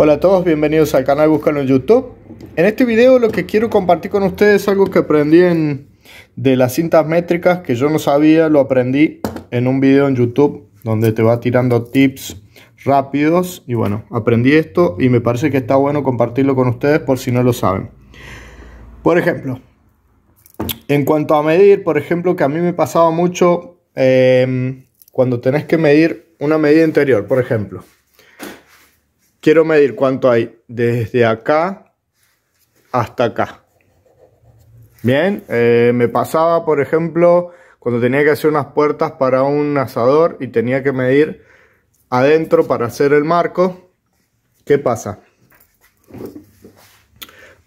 Hola a todos, bienvenidos al canal Búscalo en YouTube. En este video lo que quiero compartir con ustedes es algo que aprendí en, de las cintas métricas que yo no sabía, lo aprendí en un video en YouTube donde te va tirando tips rápidos y bueno, aprendí esto y me parece que está bueno compartirlo con ustedes por si no lo saben. Por ejemplo, en cuanto a medir, por ejemplo, que a mí me pasaba mucho eh, cuando tenés que medir una medida interior, por ejemplo quiero medir cuánto hay desde acá hasta acá. Bien, eh, me pasaba, por ejemplo, cuando tenía que hacer unas puertas para un asador y tenía que medir adentro para hacer el marco. ¿Qué pasa?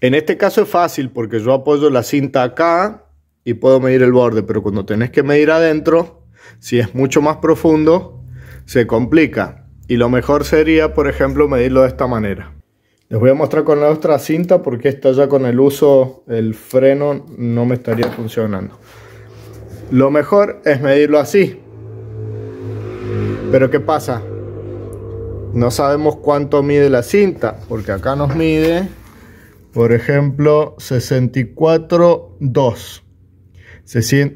En este caso es fácil porque yo apoyo la cinta acá y puedo medir el borde, pero cuando tenés que medir adentro, si es mucho más profundo, se complica. Y lo mejor sería, por ejemplo, medirlo de esta manera. Les voy a mostrar con la otra cinta porque esta ya con el uso, el freno no me estaría funcionando. Lo mejor es medirlo así. Pero ¿qué pasa? No sabemos cuánto mide la cinta porque acá nos mide, por ejemplo, 64.2.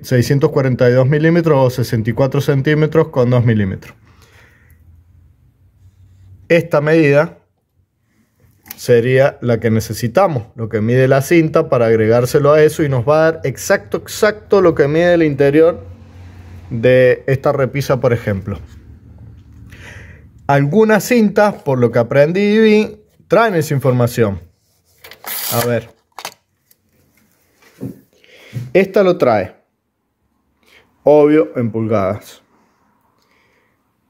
642 milímetros o 64 centímetros con 2 milímetros. Esta medida sería la que necesitamos, lo que mide la cinta para agregárselo a eso y nos va a dar exacto, exacto lo que mide el interior de esta repisa, por ejemplo. Algunas cintas, por lo que aprendí y vi, traen esa información. A ver. Esta lo trae. Obvio, en pulgadas.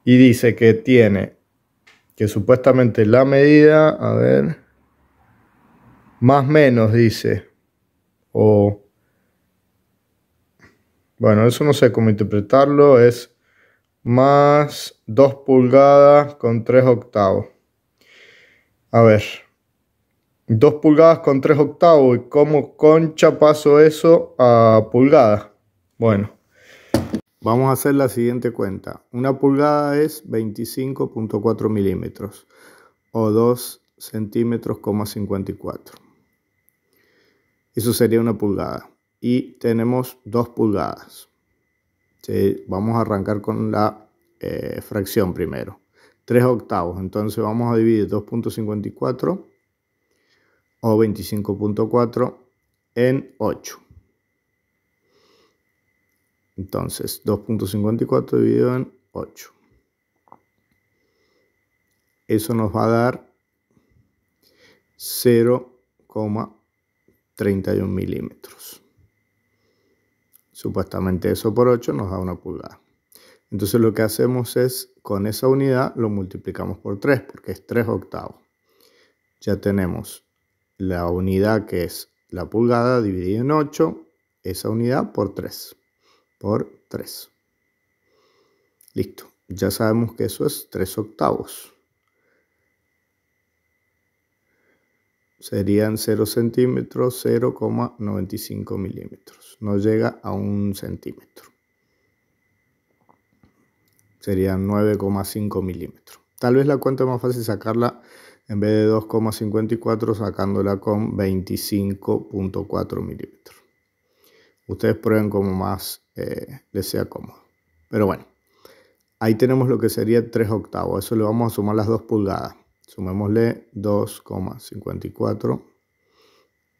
Y dice que tiene que supuestamente la medida, a ver, más menos dice, o, bueno, eso no sé cómo interpretarlo, es más 2 pulgadas con 3 octavos. A ver, 2 pulgadas con 3 octavos, ¿y cómo concha paso eso a pulgadas? Bueno, Vamos a hacer la siguiente cuenta. Una pulgada es 25.4 milímetros o 2 centímetros, 54. Eso sería una pulgada. Y tenemos 2 pulgadas. Vamos a arrancar con la eh, fracción primero. 3 octavos. Entonces vamos a dividir 2.54 o 25.4 en 8. Entonces, 2.54 dividido en 8. Eso nos va a dar 0,31 milímetros. Supuestamente eso por 8 nos da una pulgada. Entonces lo que hacemos es, con esa unidad lo multiplicamos por 3, porque es 3 octavos. Ya tenemos la unidad que es la pulgada dividida en 8, esa unidad por 3 por 3. Listo, ya sabemos que eso es 3 octavos. Serían 0 centímetros, 0,95 milímetros. No llega a un centímetro. Serían 9,5 milímetros. Tal vez la cuenta más fácil sacarla en vez de 2,54 sacándola con 25.4 milímetros. Ustedes prueben como más eh, les sea cómodo. Pero bueno, ahí tenemos lo que sería 3 octavos. Eso le vamos a sumar las 2 pulgadas. Sumémosle 2,54.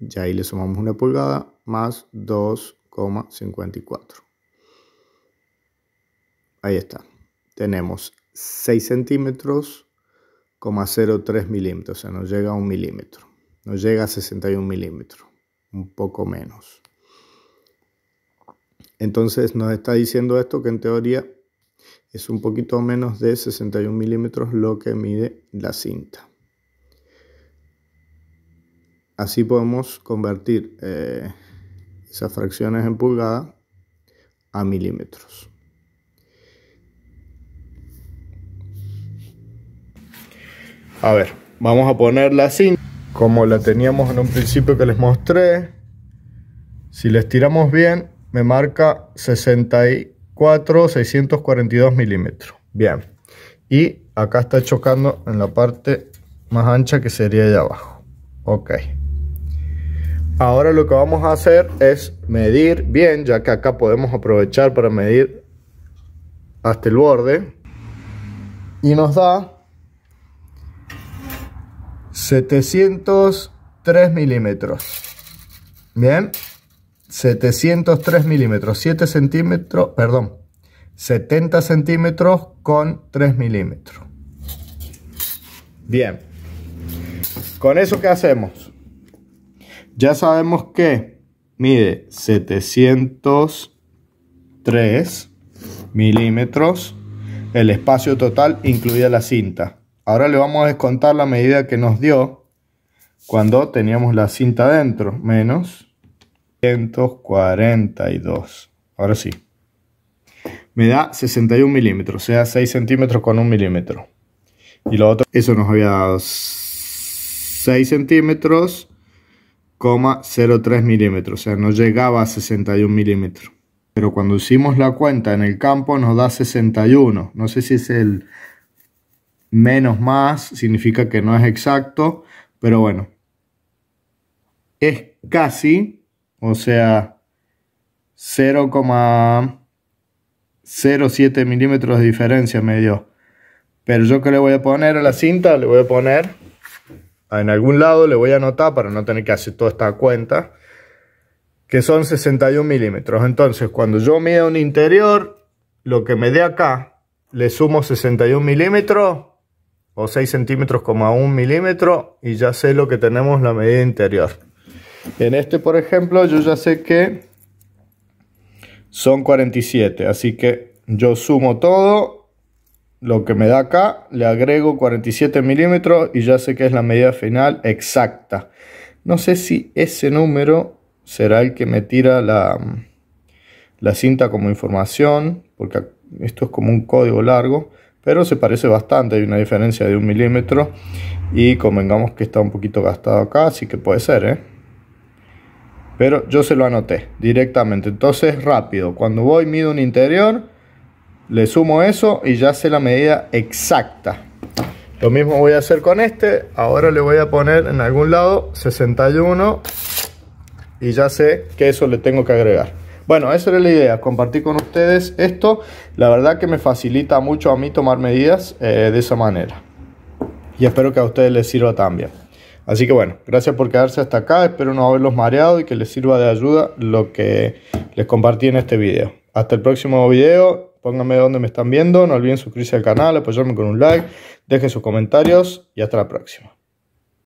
Y ahí le sumamos una pulgada más 2,54. Ahí está. Tenemos 6 centímetros, ,03 milímetros. O sea, nos llega a un milímetro. Nos llega a 61 milímetros. Un poco menos. Entonces nos está diciendo esto que en teoría es un poquito menos de 61 milímetros lo que mide la cinta. Así podemos convertir eh, esas fracciones en pulgada a milímetros. A ver, vamos a poner la cinta como la teníamos en un principio que les mostré. Si la estiramos bien, me marca 64, 642 milímetros. Bien. Y acá está chocando en la parte más ancha que sería allá abajo. Ok. Ahora lo que vamos a hacer es medir bien, ya que acá podemos aprovechar para medir hasta el borde. Y nos da 703 milímetros. Bien. 703 milímetros, 7 centímetros, perdón, 70 centímetros con 3 milímetros. Bien, con eso que hacemos, ya sabemos que mide 703 milímetros el espacio total incluida la cinta. Ahora le vamos a descontar la medida que nos dio cuando teníamos la cinta dentro, menos 242. Ahora sí. Me da 61 milímetros, o sea, 6 centímetros con 1 milímetro. Y lo otro, eso nos había dado 6 centímetros, 0,03 milímetros, o sea, no llegaba a 61 milímetros. Pero cuando hicimos la cuenta en el campo nos da 61. No sé si es el menos más, significa que no es exacto, pero bueno. Es casi o sea, 0,07 milímetros de diferencia me dio. Pero yo que le voy a poner a la cinta, le voy a poner en algún lado, le voy a anotar para no tener que hacer toda esta cuenta, que son 61 milímetros. Entonces, cuando yo mida un interior, lo que me dé acá, le sumo 61 milímetros o 6 centímetros, 1 milímetro y ya sé lo que tenemos la medida interior. En este, por ejemplo, yo ya sé que son 47, así que yo sumo todo lo que me da acá, le agrego 47 milímetros y ya sé que es la medida final exacta. No sé si ese número será el que me tira la, la cinta como información, porque esto es como un código largo, pero se parece bastante, hay una diferencia de un milímetro y convengamos que está un poquito gastado acá, así que puede ser, ¿eh? Pero yo se lo anoté directamente. Entonces rápido, cuando voy mido un interior, le sumo eso y ya sé la medida exacta. Lo mismo voy a hacer con este. Ahora le voy a poner en algún lado 61 y ya sé que eso le tengo que agregar. Bueno, esa era la idea, compartir con ustedes esto. La verdad que me facilita mucho a mí tomar medidas eh, de esa manera. Y espero que a ustedes les sirva también. Así que bueno, gracias por quedarse hasta acá, espero no haberlos mareado y que les sirva de ayuda lo que les compartí en este video. Hasta el próximo video, pónganme donde me están viendo, no olviden suscribirse al canal, apoyarme con un like, dejen sus comentarios y hasta la próxima.